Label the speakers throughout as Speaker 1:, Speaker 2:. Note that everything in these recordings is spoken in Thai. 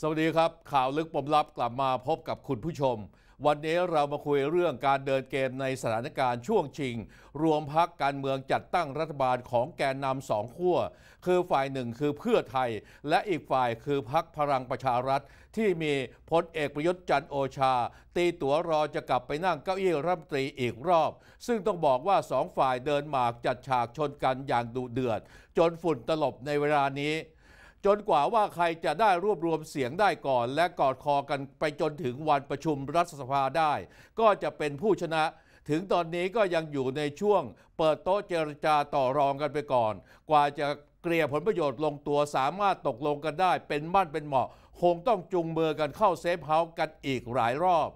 Speaker 1: สวัสดีครับข่าวลึกปมลับกลับมาพบกับคุณผู้ชม วันนี้เรามาคุยเรื่องการเดินเกมในสถานการณ์ช่วงชิง รวมพักการเมืองจัดตั้งรัฐบาลของแกนนำสองขั้วคือฝ่ายหนึ่งคือเพื่อไทย และอีกฝ่ายคือพักพลังประชารัฐที่มีพลเอกประยุทธ์จันโอชา ตีตั๋วรอจะกลับไปนั่งเก้าอี้รัฐมนตรีอีกรอบ ซึ่งต้องบอกว่าสองฝ่ายเดินหมากจัดฉากชนกันอย่างดุเดือดจนฝุ่นตลบในเวลานี้จนกว่าว่าใครจะได้รวบรวมเสียงได้ก่อน และกอดคอกันไปจนถึงวันประชุมรัฐสภาได้ ก็จะเป็นผู้ชนะ ถึงตอนนี้ก็ยังอยู่ในช่วงเปิดโต๊ะเจรจาต่อรองกันไปก่อน กว่าจะเกลี่ยผลประโยชน์ลงตัวสามารถตกลงกันได้เป็นมั่นเป็นเหมาะ คงต้องจุงมือกันเข้าเซฟเฮาส์กันอีกหลายรอบ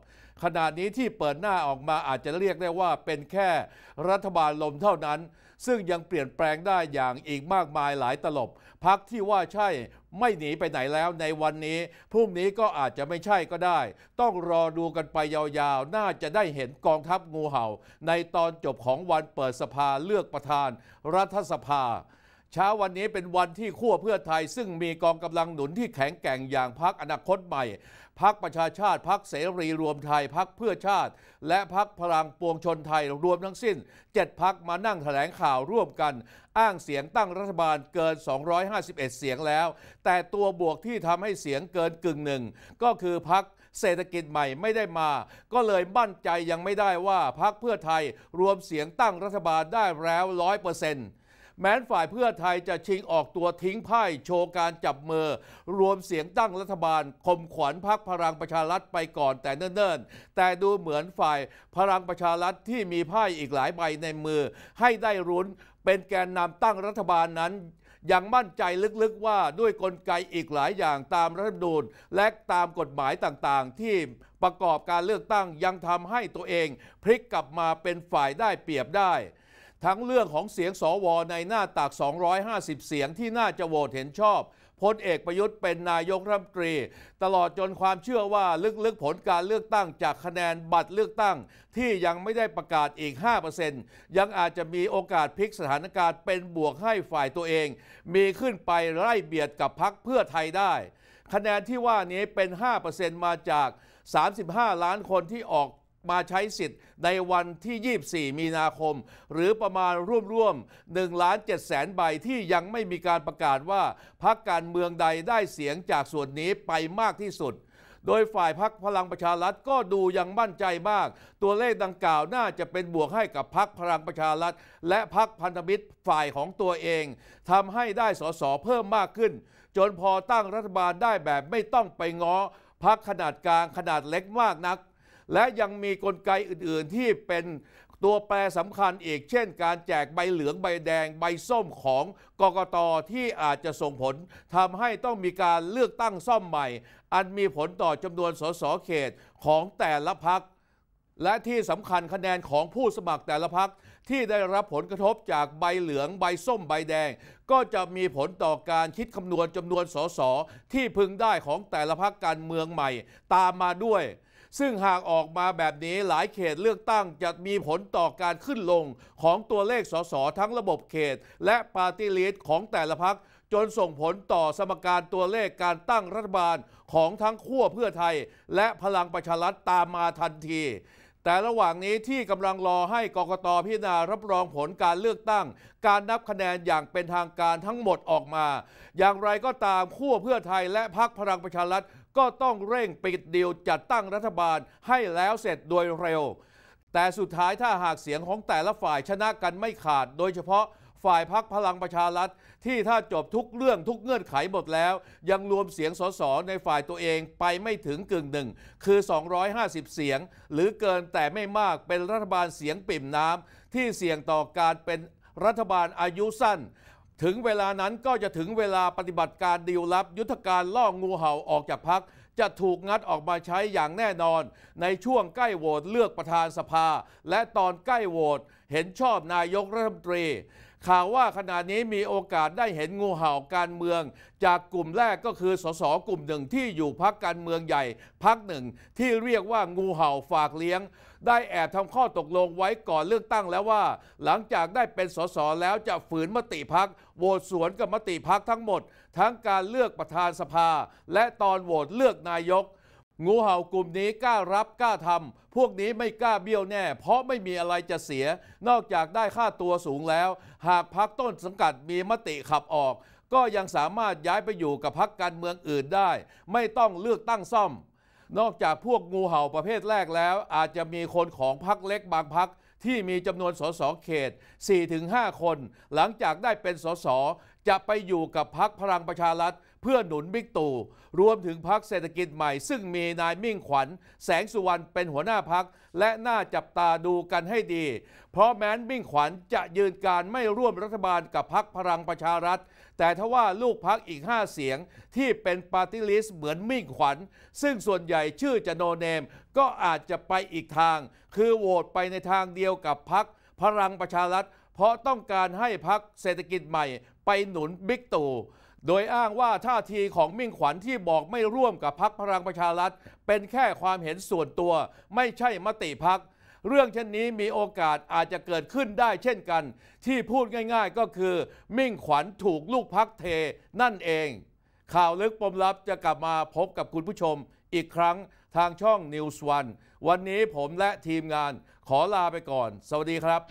Speaker 1: ขณะนี้ที่เปิดหน้าออกมาอาจจะเรียกได้ว่าเป็นแค่ รัฐบาลลมเท่านั้นซึ่งยังเปลี่ยนแปลงได้อย่างอีกมากมายหลายตลบ พักที่ว่าใช่ไม่หนีไปไหนแล้วในวันนี้ พรุ่งนี้ก็อาจจะไม่ใช่ก็ได้ ต้องรอดูกันไปยาวๆ น่าจะได้เห็นกองทัพงูเห่า ในตอนจบของวันเปิดสภาเลือกประธานรัฐสภาเช้าวันนี้เป็นวันที่ขั้วเพื่อไทยซึ่งมีกองกำลังหนุนที่แข็งแกร่งอย่างพักอนาคตใหม่พักประชาชาติพักเสรีรวมไทยพักเพื่อชาติ และพักพลังปวงชนไทยรวมทั้งสิ้น 7พักมานั่งแถลงข่าวร่วมกัน อ้างเสียงตั้งรัฐบาลเกิน 251 เสียงแล้ว แต่ตัวบวกที่ทำให้เสียงเกินกึ่งหนึ่งก็คือพักเศรษฐกิจใหม่ไม่ได้มา ก็เลยมั่นใจยังไม่ได้ว่าพักเพื่อไทยรวมเสียงตั้งรัฐบาลได้แล้วร้อยเปอร์เซ็นต์แม้ฝ่ายเพื่อไทยจะชิงออกตัวทิ้งไพ่โชว์การจับมือ รวมเสียงตั้งรัฐบาล คมขวัญพักพลังประชารัฐไปก่อนแต่เนิ่นๆ แต่ดูเหมือนฝ่ายพลังประชารัฐที่มีไพ่อีกหลายใบในมือ ให้ได้รุ้นเป็นแกนนำตั้งรัฐบาลนั้น ยังมั่นใจลึก ๆ ว่าด้วยกลไกอีกหลายอย่างตามรัฐธรรมนูญและตามกฎหมายต่างๆที่ประกอบการเลือกตั้งยังทำให้ตัวเอง พลิกกลับมาเป็นฝ่ายได้เปรียบได้ทั้งเรื่องของเสียงสวในหน้าตาก250 เสียงที่น่าจะโหวตเห็นชอบ พลเอกประยุทธ์เป็นนายกรัฐมนตรี ตลอดจนความเชื่อว่าลึกๆผลการเลือกตั้งจากคะแนนบัตรเลือกตั้งที่ยังไม่ได้ประกาศอีก 5%ยังอาจจะมีโอกาสพลิกสถานการณ์เป็นบวกให้ฝ่ายตัวเอง มีขึ้นไปไล่เบียดกับพักเพื่อไทยได้ คะแนนที่ว่านี้เป็น5%มาจาก35 ล้านคนที่ออกมาใช้สิทธิ์ในวันที่ 24 มีนาคม หรือประมาณร่วมๆ1ล้าน7แสนใบที่ยังไม่มีการประกาศว่าพักการเมืองใดได้เสียงจากส่วนนี้ไปมากที่สุด โดยฝ่ายพักพลังประชารัฐก็ดูยังมั่นใจมาก ตัวเลขดังกล่าวน่าจะเป็นบวกให้กับพักพลังประชารัฐและพักพันธมิตรฝ่ายของตัวเองทำให้ได้สสเพิ่มมากขึ้นจนพอตั้งรัฐบาลได้แบบไม่ต้องไปง้อพักขนาดกลางขนาดเล็กมากนักและยังมีกลไกอื่น ๆ ที่เป็นตัวแปรสำคัญอีก เช่นการแจกใบเหลืองใบแดง ใบส้มของกกตที่อาจจะส่งผลทำให้ต้องมีการเลือกตั้งซ่อมใหม่ อันมีผลต่อจำนวนสส เขตของแต่ละพักและที่สำคัญคะแนนของผู้สมัครแต่ละพักที่ได้รับผลกระทบจากใบเหลืองใบส้มใบแดง ก็จะมีผลต่อการคิดคำนวณจำนวนสส ที่พึงได้ของแต่ละพักการเมืองใหม่ ตามมาด้วยซึ่งหากออกมาแบบนี้หลายเขตเลือกตั้งจะมีผลต่อการขึ้นลง ของตัวเลขสส ทั้งระบบเขต และปาร์ตี้ลิสต์ของแต่ละพักจนส่งผลต่อสมการตัวเลขการตั้งรัฐบาล ของทั้งขั้วเพื่อไทย และพลังประชารัฐตามมาทันที แต่ระหว่างนี้ที่กำลังรอให้กกตพิจารณารับรองผลการเลือกตั้ง การนับคะแนนอย่างเป็นทางการทั้งหมดออกมา อย่างไรก็ตามขั้วเพื่อไทยและพรรคพลังประชารัฐก็ต้องเร่งปิดดีลจัดตั้งรัฐบาลให้แล้วเสร็จโดยเร็ว แต่สุดท้ายถ้าหากเสียงของแต่ละฝ่ายชนะกันไม่ขาด โดยเฉพาะฝ่ายพักพลังประชารัฐที่ถ้าจบทุกเรื่องทุกเงื่อนไขหมดแล้ว ยังรวมเสียงสสในฝ่ายตัวเองไปไม่ถึงกึ่งหนึ่ง คือ 250 เสียงหรือเกินแต่ไม่มากเป็นรัฐบาลเสียงปิ่มน้ำที่เสี่ยงต่อการเป็นรัฐบาลอายุสั้นถึงเวลานั้นก็จะถึงเวลาปฏิบัติการดีลลับ ยุทธการล่องูเห่าออกจากพัก จะถูกงัดออกมาใช้อย่างแน่นอน ในช่วงใกล้โหวตเลือกประธานสภา และตอนใกล้โหวตเห็นชอบนายกรัฐมนตรีข่าวว่าขณะนี้มีโอกาสได้เห็นงูเห่าการเมือง จากกลุ่มแรกก็คือ สสกลุ่มหนึ่งที่อยู่พักการเมืองใหญ่พักหนึ่ง ที่เรียกว่างูเห่าฝากเลี้ยง ได้แอบทำข้อตกลงไว้ก่อนเลือกตั้งแล้วว่า หลังจากได้เป็น สสแล้วจะฝืนมติพักโหวตสวนกับมติพักทั้งหมด ทั้งการเลือกประธานสภา และตอนโหวตเลือกนายกงูเห่ากลุ่มนี้กล้ารับกล้าทำพวกนี้ไม่กล้าเบี้ยวแน่ เพราะไม่มีอะไรจะเสีย นอกจากได้ค่าตัวสูงแล้ว หากพักต้นสังกัดมีมติขับออก ก็ยังสามารถย้ายไปอยู่กับพักการเมืองอื่นได้ ไม่ต้องเลือกตั้งซ่อม นอกจากพวกงูเห่าประเภทแรกแล้ว อาจจะมีคนของพักเล็กบางพัก ที่มีจำนวนสสเขต4-5 คน หลังจากได้เป็นสสจะไปอยู่กับพักพลังประชารัฐเพื่อหนุนบิ๊กตู่รวมถึงพักเศรษฐกิจใหม่ซึ่งมีนายมิ่งขวัญแสงสุวรรณเป็นหัวหน้าพัก และน่าจับตาดูกันให้ดีเพราะแม้นมิ่งขวัญจะยืนการไม่ร่วมรัฐบาลกับพักพลังประชารัฐแต่ทว่าลูกพักอีก 5 เสียง ที่เป็นปาร์ตี้ลิสต์เหมือนมิ่งขวัญ ซึ่งส่วนใหญ่ชื่อจะโนเนมก็อาจจะไปอีกทาง คือโหวตไปในทางเดียวกับพักพลังประชารัฐเพราะต้องการให้พักเศรษฐกิจใหม่ไปหนุนบิ๊กตู่โดยอ้างว่าท่าทีของมิ่งขวัญที่บอกไม่ร่วมกับพักพลังประชารัฐเป็นแค่ความเห็นส่วนตัวไม่ใช่มติพัก เรื่องเช่นนี้มีโอกาสอาจจะเกิดขึ้นได้เช่นกัน ที่พูดง่ายๆก็คือ มิ่งขวัญถูกลูกพักเทนั่นเอง ข่าวลึกปมลับจะกลับมาพบกับคุณผู้ชมอีกครั้งทางช่อง News วันวันนี้ผมและทีมงานขอลาไปก่อน สวัสดีครับ